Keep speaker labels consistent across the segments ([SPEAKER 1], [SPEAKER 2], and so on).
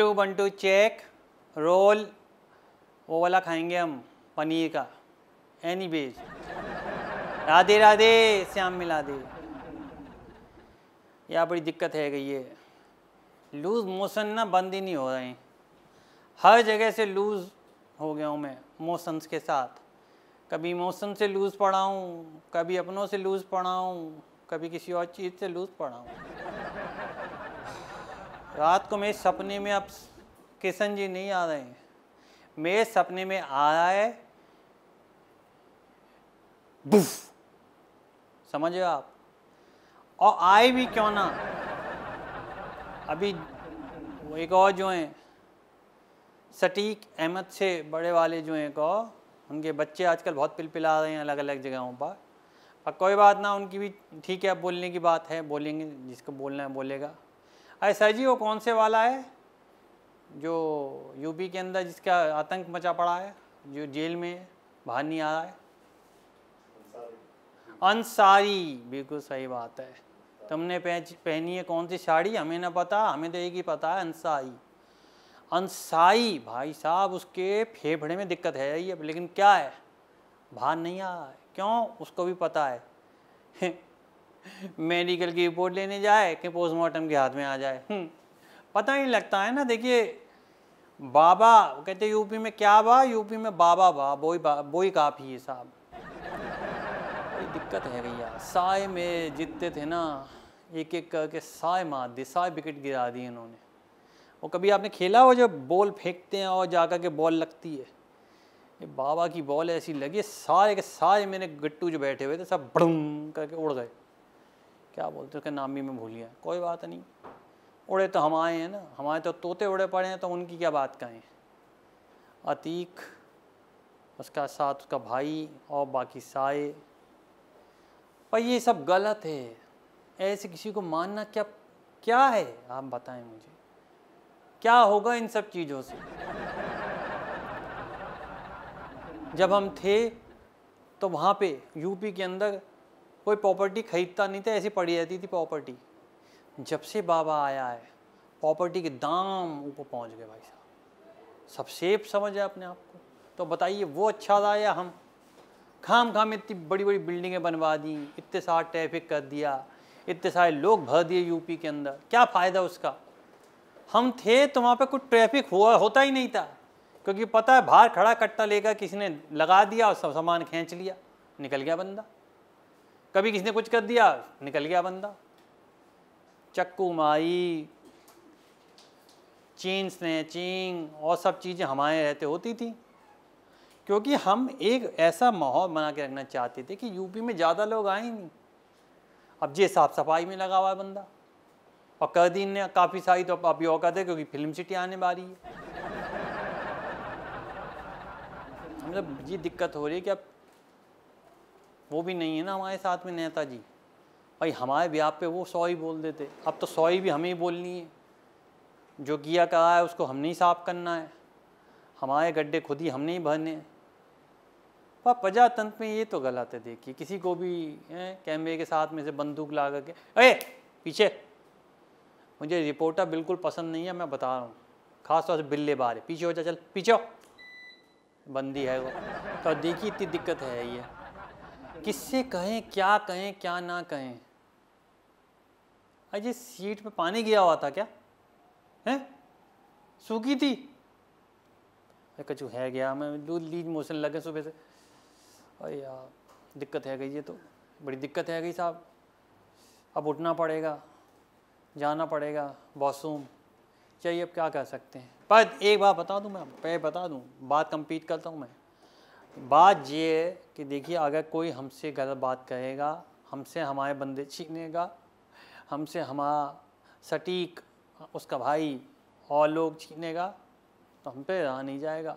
[SPEAKER 1] to one two check roll वो वाला खाएंगे हम पनीर का एनी बेज राधे राधे श्याम मिला दे यहाँ बड़ी दिक्कत है गई ये लूज़ मोशन ना बंद ही नहीं हो रहे हैं हर जगह से लूज़ हो गया हूँ मैं मोशंस के साथ कभी मोशन से लूज़ पड़ा हूँ कभी अपनों से लूज़ पड़ा हूँ कभी किसी और चीज़ से लूज़ पड़ा हूँ रात को मेरे सपने में अब किशन जी नहीं आ रहे हैं मेरे सपने में आ रहा है बुफ समझ रहे आप और आए भी क्यों ना अभी वो एक और जो हैं सटीक अहमद से बड़े वाले जो हैं एक उनके बच्चे आजकल बहुत पिलपिला रहे हैं अलग अलग जगहों पर पर कोई बात ना उनकी भी ठीक है अब बोलने की बात है बोलेंगे जिसको बोलना है बोलेगा एस वो कौन से वाला है जो यूपी के अंदर जिसका आतंक मचा पड़ा है जो जेल में बाहर नहीं आ रहा है अंसारी बिल्कुल सही बात है तुमने पहनी है कौन सी साड़ी हमें ना पता हमें तो एक ही पता है अंसाई अंसाई भाई साहब उसके फेफड़े में दिक्कत है ही अब लेकिन क्या है बाहर नहीं आ रहा है क्यों उसको भी पता है मेडिकल की रिपोर्ट लेने जाए कि पोस्टमार्टम के हाथ में आ जाए हम्म, पता ही लगता है ना देखिए बाबा कहते यूपी में क्या बा यूपी में बाबा बा बोई बा बोई काफ़ी है साहब दिक्कत है भैया साय में जितते थे ना एक एक करके साय मार दी साय विकेट गिरा दी इन्होंने वो कभी आपने खेला हो जब बॉल फेंकते हैं और जा के बॉल लगती है ये बाबा की बॉल ऐसी लगी सारे के सारे मेरे गट्टू जो बैठे हुए थे सब बड़ करके उड़ गए क्या बोलते उसका नाम भी मैं भूल गया कोई बात नहीं उड़े तो हम आए हैं ना हमारे तो तोते उड़े पड़े हैं तो उनकी क्या बात कहें अतीक उसका साथ उसका भाई और बाकी साए पर ये सब गलत है ऐसे किसी को मानना क्या क्या है आप बताएं मुझे क्या होगा इन सब चीज़ों से जब हम थे तो वहाँ पे यूपी के अंदर कोई प्रॉपर्टी खरीदता नहीं था ऐसी पड़ी रहती थी प्रॉपर्टी जब से बाबा आया है प्रॉपर्टी के दाम ऊपर पहुंच गए भाई साहब सब सेफ समझ है अपने आप को तो बताइए वो अच्छा था या हम खाम खाम इतनी बड़ी बड़ी बिल्डिंगें बनवा दी इतने सारा ट्रैफिक कर दिया इतने सारे लोग भर दिए यूपी के अंदर क्या फ़ायदा उसका हम थे तो वहाँ पर कुछ ट्रैफिक हुआ होता ही नहीं था क्योंकि पता है बाहर खड़ा कट्टा लेकर किसी ने लगा दिया और सब सामान खींच लिया निकल गया बंदा कभी किसी ने कुछ कर दिया निकल गया बंदा चक्कू माई चेन स्नैचिंग और सब चीज़ें हमारे रहते होती थी क्योंकि हम एक ऐसा माहौल बना के रखना चाहते थे कि यूपी में ज़्यादा लोग आए नहीं अब जे साफ सफाई में लगा हुआ है बंदा और कर दिन ने काफ़ी सारी तो अभी और कर क्योंकि फिल्म सिटी आने वाली है मतलब ये दिक्कत हो रही है कि अब वो भी नहीं है ना हमारे साथ में नेता जी भाई हमारे ब्याह पे वो सौ ही बोल देते अब तो सौ ही भी हमें ही बोलनी है जो किया कहा है उसको हमने ही साफ करना है हमारे गड्ढे खुद ही हमने ही भरने हैं पर प्रजातंत्र में ये तो गलत है देखिए किसी को भी कैमरे के साथ में से बंदूक ला करके अरे पीछे मुझे रिपोर्टर बिल्कुल पसंद नहीं है मैं बता रहा हूँ खासतौर से बिल्ले बारे पीछे हो जा चल पीछे हो बंदी है वो तो देखिए इतनी दिक्कत है ये किससे कहें क्या कहें क्या ना कहें अजय सीट पे पानी गया हुआ था क्या है सूखी थी कचू है गया मैं दूध लीज मोशन लगे सुबह से अरे यार दिक्कत है गई ये तो बड़ी दिक्कत है गई साहब अब उठना पड़ेगा जाना पड़ेगा वॉशरूम चाहिए अब क्या कह सकते हैं पर एक बार बता दूँ मैं पहले बता दूँ बात कंप्लीट करता हूँ मैं बात ये है कि देखिए अगर कोई हमसे गलत बात कहेगा हमसे हमारे बंदे छीनेगा हमसे हमारा सटीक उसका भाई और लोग छीनेगा तो हम पे रहा नहीं जाएगा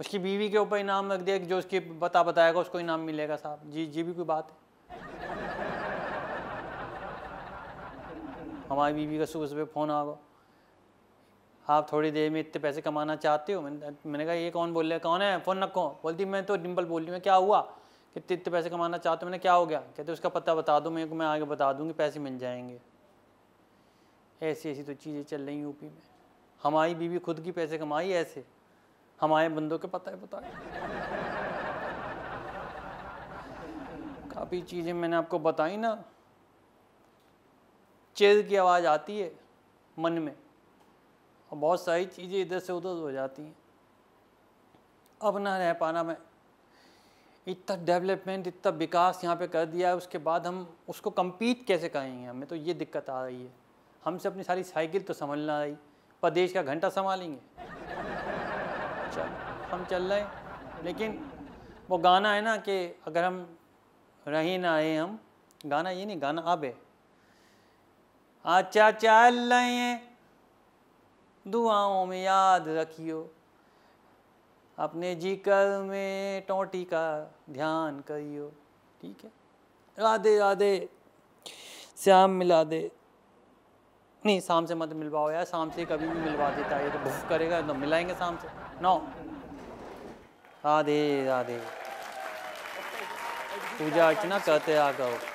[SPEAKER 1] उसकी बीवी के ऊपर इनाम रख दिया जो उसकी बता बताएगा उसको इनाम मिलेगा साहब जी जी भी कोई बात है हमारी बीवी का सुबह सुबह फ़ोन आ गया आप थोड़ी देर में इतने पैसे कमाना चाहते हो मैंने मैंने कहा ये कौन बोल रहे कौन है फ़ोन रखो बोलती मैं तो डिम्पल बोल रही हूँ क्या हुआ कितने इतने पैसे कमाना चाहते हो मैंने क्या हो गया कहते उसका पता बता दो मेरे को मैं आगे बता दूँगी पैसे मिल जाएंगे ऐसी ऐसी तो चीज़ें चल रही यूपी में हमारी बीवी खुद की पैसे कमाई ऐसे हमारे बंदों के पता है पता है काफ़ी चीज़ें मैंने आपको बताई ना चेर की आवाज़ आती है मन में और बहुत सारी चीज़ें इधर से उधर हो जाती हैं अब ना रह पाना मैं इतना डेवलपमेंट इतना विकास यहाँ पे कर दिया है उसके बाद हम उसको कम्पीट कैसे करेंगे हमें तो ये दिक्कत आ रही है हमसे अपनी सारी साइकिल तो संभल ना रही देश का घंटा संभालेंगे चल हम चल रहे हैं लेकिन वो गाना है ना कि अगर हम रही ना आए हम गाना ये नहीं गाना अब है अच्छा चल रहे हैं दुआओं में याद रखियो अपने जिक्र में टोटी का ध्यान करियो ठीक है राधे राधे श्याम मिला दे नहीं शाम से मत मिलवाओ यार शाम से कभी भी मिलवा देता है तो भूख करेगा तो मिलाएंगे शाम से नौ राधे राधे पूजा अर्चना करते आ गए